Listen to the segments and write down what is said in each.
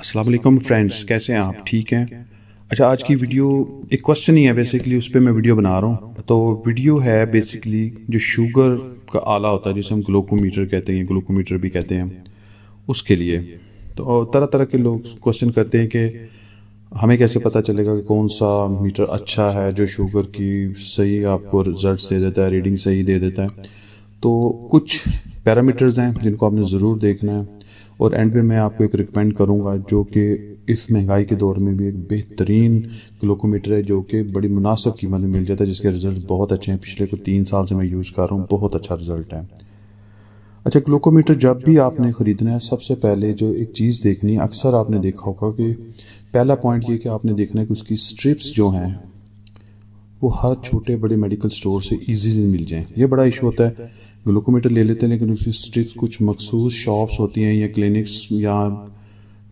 अस्सलाम वालेकुम फ्रेंड्स कैसे हैं आप ठीक हैं अच्छा आज की वीडियो एक क्वेश्चन ही है बेसिकली उस पर मैं वीडियो बना रहा हूँ तो वीडियो है बेसिकली जो शुगर का आला होता है जिसे हम ग्लूकोमीटर कहते हैं ग्लूकोमीटर भी कहते हैं उसके लिए तो तरह तरह के लोग क्वेश्चन करते हैं कि हमें कैसे पता चलेगा कि कौन सा मीटर अच्छा है जो शुगर की सही आपको रिजल्ट दे देता है रीडिंग सही दे देता है तो कुछ पैरामीटर्स हैं जिनको आपने ज़रूर देखना है और एंड पे मैं आपको एक रिकमेंड करूँगा जो कि इस महंगाई के दौर में भी एक बेहतरीन ग्लोकोमीटर है जो कि बड़ी मुनासब कीमत में मिल जाता है जिसके रिज़ल्ट बहुत अच्छे हैं पिछले को तीन साल से मैं यूज़ कर रहा हूँ बहुत अच्छा रिज़ल्ट है अच्छा ग्लोकोमीटर जब भी आपने ख़रीदना है सबसे पहले जो एक चीज़ देखनी है अक्सर आपने देखा होगा कि पहला पॉइंट ये कि आपने देखना है कि उसकी स्ट्रिप्स जो हैं वो हर छोटे बड़े मेडिकल स्टोर से ईजी मिल जाएँ ये बड़ा इशू होता है ग्लूकोमीटर ले लेते हैं लेकिन उसकी स्ट्रिक्स कुछ मखसूस शॉप्स होती हैं या क्लिनिक्स या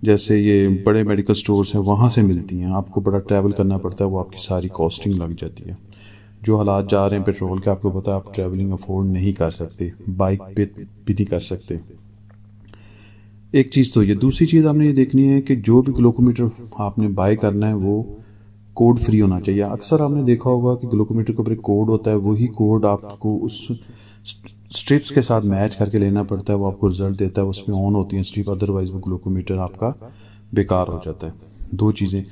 जैसे ये बड़े मेडिकल स्टोर्स हैं वहाँ से मिलती हैं आपको बड़ा ट्रैवल करना पड़ता है वो आपकी सारी कॉस्टिंग लग जाती है जो हालात जा रहे हैं पेट्रोल के आपको पता है आप ट्रैवलिंग अफोर्ड नहीं कर सकते बाइक पे भी नहीं कर सकते एक चीज़ तो ये दूसरी चीज़ आपने ये देखनी है कि जो भी ग्लूकोमीटर आपने बाय करना है वो कोड फ्री होना चाहिए अक्सर आपने देखा होगा कि ग्लूकोमीटर के ऊपर एक कोड होता है वही कोड आपको उस स्ट्रिप्स के साथ मैच करके लेना पड़ता है वो आपको रिजल्ट देता है उसमें ऑन होती है स्ट्रिप अदरवाइज वो ग्लूकोमीटर आपका बेकार हो जाता है दो चीज़ें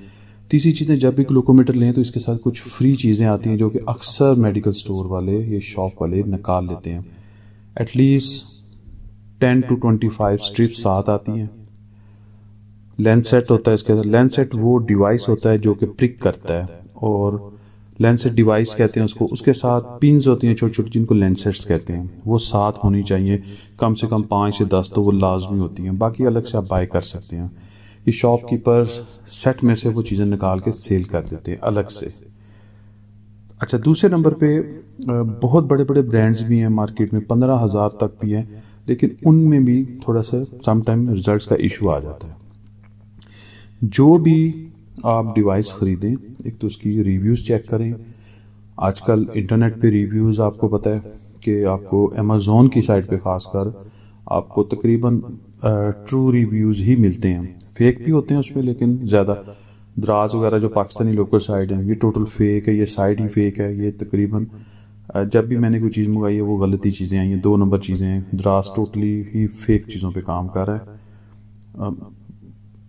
तीसरी चीज़ें जब भी ग्लूकोमीटर लें तो इसके साथ कुछ फ्री चीज़ें आती हैं जो कि अक्सर मेडिकल स्टोर वाले या शॉप वाले निकाल लेते हैं at least ten to twenty five strips साथ आती हैं लेंसेट होता है इसके साथ लेंसेट वो डिवाइस होता है जो कि प्रिक करता है और लेंसेट डिवाइस कहते हैं उसको उसके साथ पिन होती हैं छोटी छोटी जिनको लेंसेट्स कहते हैं वो साथ होनी चाहिए कम से कम पाँच से दस तो वो लाजमी होती हैं बाकी अलग से आप बाय कर सकते हैं ये शॉपकीपर सेट में से वो चीज़ें निकाल के सेल कर देते हैं अलग से अच्छा दूसरे नंबर पे बहुत बड़े बड़े ब्रांड्स भी हैं मार्केट में पंद्रह हज़ार तक भी हैं लेकिन उनमें भी थोड़ा सा समटाइम रिजल्ट का इशू आ जाता है जो भी आप डिवाइस ख़रीदें एक तो उसकी रिव्यूज़ चेक करें आजकल इंटरनेट पे रिव्यूज़ आपको पता है कि आपको अमेज़ोन की साइट पे खासकर आपको तकरीबन ट्रू रिव्यूज़ ही मिलते हैं फेक भी होते हैं उसमें लेकिन ज़्यादा दराज वगैरह जो पाकिस्तानी लोकल साइट हैं ये टोटल फेक है ये साइट ही फेक है ये तकरीबन जब भी मैंने कोई चीज़ मंगाई है वो गलत ही चीज़ें आई हैं दो नंबर चीज़ें हैं दराज टोटली ही फेक चीज़ों पे काम कर रहा है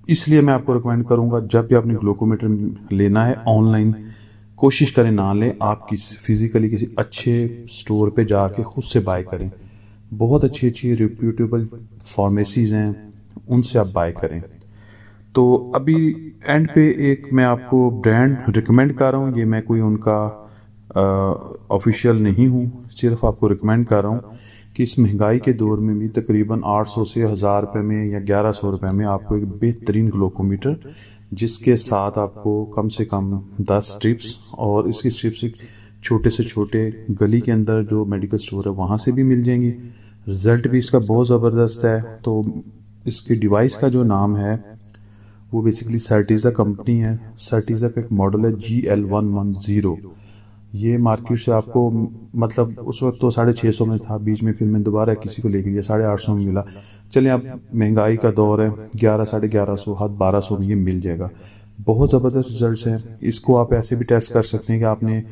इसलिए मैं आपको रिकमेंड करूंगा जब भी आपने ग्लूकोमीटर लेना है ऑनलाइन कोशिश करें ना लें आप किस फिज़िकली किसी अच्छे स्टोर पे जाके खुद से बाय करें बहुत अच्छी अच्छी रिप्यूटेबल फार्मेसीज़ हैं उनसे आप बाय करें तो अभी एंड पे एक मैं आपको ब्रांड रिकमेंड कर रहा हूँ ये मैं कोई उनका ऑफिशियल नहीं हूँ सिर्फ आपको रिकमेंड कर रहा हूँ कि इस महंगाई के दौर में भी तकरीबन 800 से हज़ार रुपये में या 1100 रुपये में आपको एक बेहतरीन ग्लोकोमीटर जिसके साथ आपको कम से कम 10 स्ट्रिप्स और इसकी स्ट्रिप्स छोटे से छोटे गली के अंदर जो मेडिकल स्टोर है वहाँ से भी मिल जाएंगी रिज़ल्ट भी इसका बहुत ज़बरदस्त है तो इसके डिवाइस का जो नाम है वो बेसिकली सर्टिज़ा कंपनी है सर्टिज़ा का एक मॉडल है G L one one zero ये मार्केट से आपको मतलब उस वक्त तो साढ़े छः सौ में था बीच में फिर मैंने दोबारा किसी को लेके लिया साढ़े आठ सौ में मिला चलें आप महंगाई का दौर है ग्यारह साढ़े ग्यारह सौ हाथ बारह सौ में ये मिल जाएगा बहुत ज़बरदस्त रिजल्ट्स हैं इसको आप ऐसे भी टेस्ट कर सकते हैं कि आपने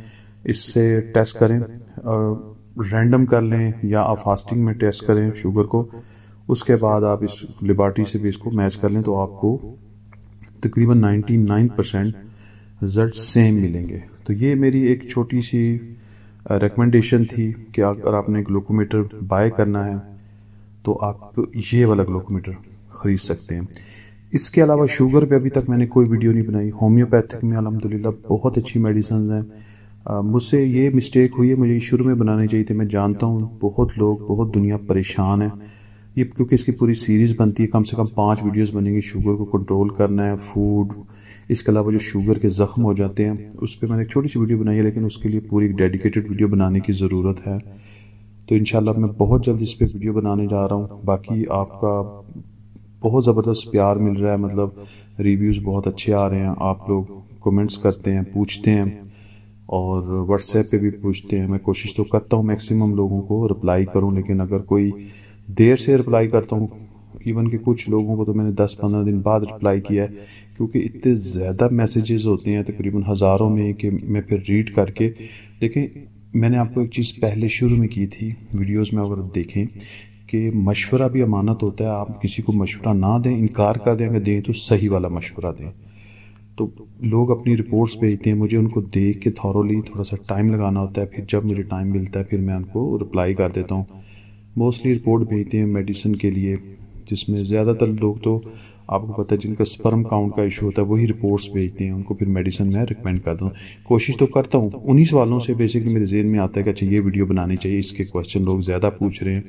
इससे टेस्ट करें रैंडम कर लें या आप फास्टिंग में टेस्ट करें शुगर को उसके बाद आप इस लिबार्टी से भी इसको मैच कर लें तो आपको तकरीबन 99 परसेंट रिजल्ट सेम मिलेंगे तो ये मेरी एक छोटी सी रिकमेंडेशन थी कि अगर आपने ग्लूकोमीटर बाय करना है तो आप ये वाला ग्लूकोमीटर ख़रीद सकते हैं इसके अलावा शुगर पे अभी तक मैंने कोई वीडियो नहीं बनाई होम्योपैथिक में अलहमदिल्ला बहुत अच्छी मेडिसन हैं मुझसे ये मिस्टेक हुई है मुझे शुरू में बनानी चाहिए थे मैं जानता हूँ बहुत लोग बहुत दुनिया परेशान है ये क्योंकि इसकी पूरी सीरीज़ बनती है कम से कम पाँच वीडियोस बनेंगी शुगर को कंट्रोल करना है फूड इसके अलावा जो शुगर के ज़ख्म हो जाते हैं उस पर मैंने एक छोटी सी वीडियो बनाई है लेकिन उसके लिए पूरी डेडिकेटेड वीडियो बनाने की ज़रूरत है तो इन मैं बहुत जल्द इस पर वीडियो बनाने जा रहा हूँ बाकी आपका बहुत ज़बरदस्त प्यार मिल रहा है मतलब रिव्यूज़ बहुत अच्छे आ रहे हैं आप लोग कमेंट्स करते हैं पूछते हैं और व्हाट्सएप पे भी पूछते हैं मैं कोशिश तो करता हूँ मैक्सिमम लोगों को रिप्लाई करूँ लेकिन अगर कोई देर से रिप्लाई करता हूँ इवन के कुछ लोगों को तो मैंने 10-15 दिन बाद रिप्लाई किया है क्योंकि इतने ज़्यादा मैसेजेस होते हैं तकरीबन हज़ारों में कि मैं फिर रीड करके देखें मैंने आपको एक चीज़ पहले शुरू में की थी वीडियोस में अगर देखें कि मशवरा भी अमानत होता है आप किसी को मशवरा ना दें इनकार कर दें अगर दें तो सही वाला मशवरा दें तो लोग अपनी रिपोर्ट्स भेजते हैं मुझे उनको देख के थॉरली थोड़ा सा टाइम लगाना होता है फिर जब मुझे टाइम मिलता है फिर मैं उनको रिप्लाई कर देता हूँ मोस्टली रिपोर्ट भेजते हैं मेडिसिन के लिए जिसमें ज़्यादातर लोग तो आपको पता है जिनका स्पर्म काउंट का इशू होता है वही रिपोर्ट्स भेजते हैं उनको फिर मेडिसिन मैं रिकमेंड करता हूँ कोशिश तो करता हूँ उन्हीं सवालों से बेसिकली मेरे जेन में आता है कि अच्छा ये वीडियो बनानी चाहिए इसके क्वेश्चन लोग ज़्यादा पूछ रहे हैं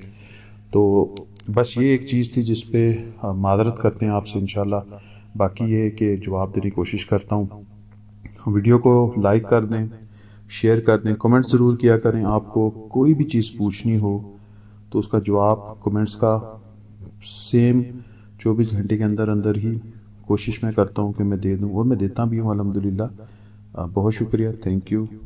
तो बस ये एक चीज़ थी जिस पर मादरत करते हैं आपसे इन बाकी ये है कि जवाब देने की कोशिश करता हूँ वीडियो को लाइक कर दें शेयर कर दें कमेंट ज़रूर किया करें आपको कोई भी चीज़ पूछनी हो तो उसका जवाब कमेंट्स का सेम 24 घंटे के अंदर अंदर ही कोशिश मैं करता हूँ कि मैं दे दूँ और मैं देता भी हूँ अलहमदिल्ला बहुत शुक्रिया थैंक यू